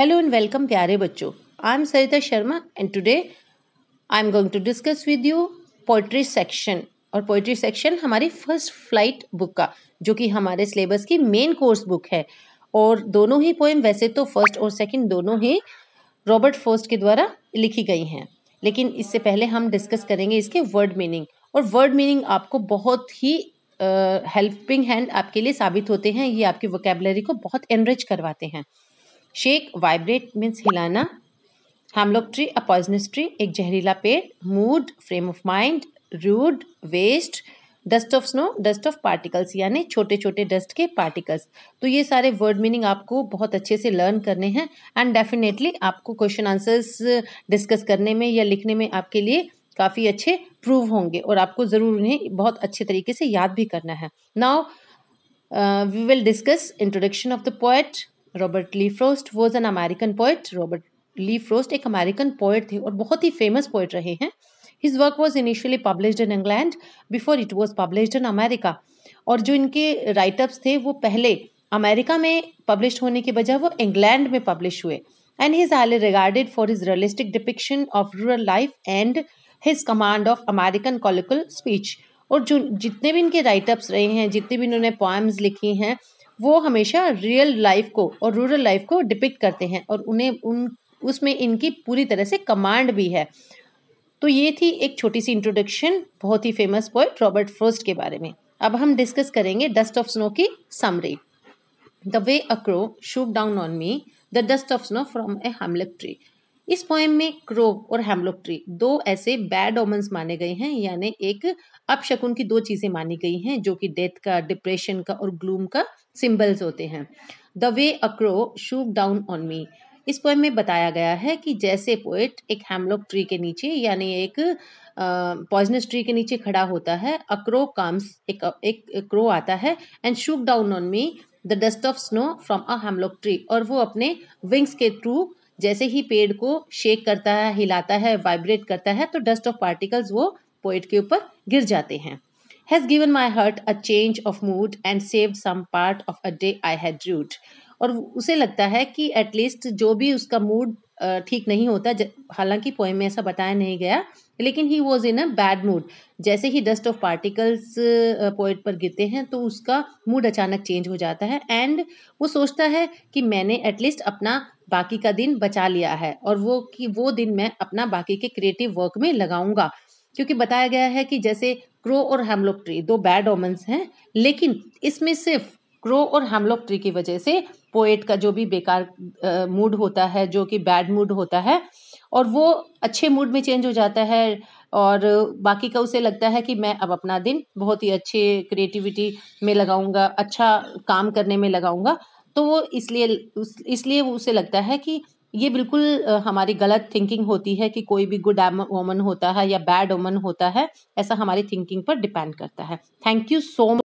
hello and welcome प्यारे बच्चों I am Sarita Sharma and today I am going to discuss with you poetry section और poetry section हमारी first flight book का जो कि हमारे सिलेबस की मेन कोर्स बुक है और दोनों ही पोएम वैसे तो फर्स्ट और सेकंड दोनों ही रॉबर्ट फर्स्ट के द्वारा लिखी गई हैं लेकिन इससे पहले हम डिस्कस करेंगे इसके वर्ड मीनिंग और वर्ड मीनिंग आपको बहुत ही हेल्पिंग uh, हैंड आपके लिए साबित होते हैं ये आपकी वोकेबलरी को बहुत एनरिच करवाते हैं शेक वाइब्रेट मीन्स हिलाना हमलोग ट्री अ पॉइजनस ट्री एक जहरीला पेड़ mood frame of mind rued waste dust of snow dust of particles यानी छोटे छोटे डस्ट के पार्टिकल्स तो ये सारे वर्ड मीनिंग आपको बहुत अच्छे से लर्न करने हैं एंड डेफिनेटली आपको क्वेश्चन आंसर्स डिस्कस करने में या लिखने में आपके लिए काफ़ी अच्छे प्रूव होंगे और आपको ज़रूर उन्हें बहुत अच्छे तरीके से याद भी करना है now we will discuss introduction of the poet Robert Lee Frost was an American poet Robert Lee Frost एक अमेरिकन पोइट थे और बहुत ही फेमस पोइट रहे हैं his work was initially publish in England before it was published in America और जो इनके राइटअप्स थे वो पहले अमेरिका में पब्लिश होने के बजाय वो इंग्लैंड में पब्लिश हुए and he is highly regarded for his realistic depiction of rural life and his command of American colloquial speech और जो जितने भी इनके राइटअप्स रहे हैं जितने भी इन्होंने पोएम्स लिखी हैं वो हमेशा रियल लाइफ को और रूरल लाइफ को डिपिक्ट करते हैं और उन्हें उन उसमें इनकी पूरी तरह से कमांड भी है तो ये थी एक छोटी सी इंट्रोडक्शन बहुत ही फेमस पोइट रॉबर्ट फर्स्ट के बारे में अब हम डिस्कस करेंगे डस्ट ऑफ स्नो की summary the way a crow shook down on me the dust of snow from a hemlock tree इस पोएम में क्रोव और हेमलॉक ट्री दो ऐसे बैड ओमन्स माने गए हैं यानी एक अपशकुन की दो चीज़ें मानी गई हैं जो कि डेथ का डिप्रेशन का और ग्लूम का सिम्बल्स होते हैं the way a crow shook down on me इस पोएम में बताया गया है कि जैसे पोएट एक हेमलॉक ट्री के नीचे यानी एक पॉइजनस ट्री के नीचे खड़ा होता है अक्रो काम्स एक एक क्रो आता है and shook down on me the dust of snow from a hemlock tree और वो अपने विंग्स के थ्रू जैसे ही पेड़ को शेक करता है हिलाता है वाइब्रेट करता है तो डस्ट ऑफ पार्टिकल्स वो पोइट के ऊपर गिर जाते हैं has given my heart a change of mood and saved some part of a day I had rued और उसे लगता है कि एटलीस्ट जो भी उसका मूड ठीक नहीं होता हालांकि पोएम में ऐसा बताया नहीं गया लेकिन he was in a bad mood जैसे ही डस्ट ऑफ पार्टिकल्स पोइट पर गिरते हैं तो उसका मूड अचानक चेंज हो जाता है एंड वो सोचता है कि मैंने एटलीस्ट अपना बाकी का दिन बचा लिया है और वो कि वो दिन मैं अपना बाकी के क्रिएटिव वर्क में लगाऊंगा क्योंकि बताया गया है कि जैसे क्रो और हेमलॉक ट्री दो बैड ओमन्स हैं लेकिन इसमें सिर्फ क्रो और हेमलॉक ट्री की वजह से पोएट का जो भी बेकार मूड होता है जो कि बैड मूड होता है और वो अच्छे मूड में चेंज हो जाता है और बाकी का उसे लगता है कि मैं अब अपना दिन बहुत ही अच्छे क्रिएटिविटी में लगाऊंगा अच्छा काम करने में लगाऊंगा तो वो इसलिए इसलिए वो उसे लगता है कि ये बिल्कुल हमारी गलत थिंकिंग होती है कि कोई भी गुड वोमन होता है या बैड वोमन होता है ऐसा हमारी थिंकिंग पर डिपेंड करता है थैंक यू सो मच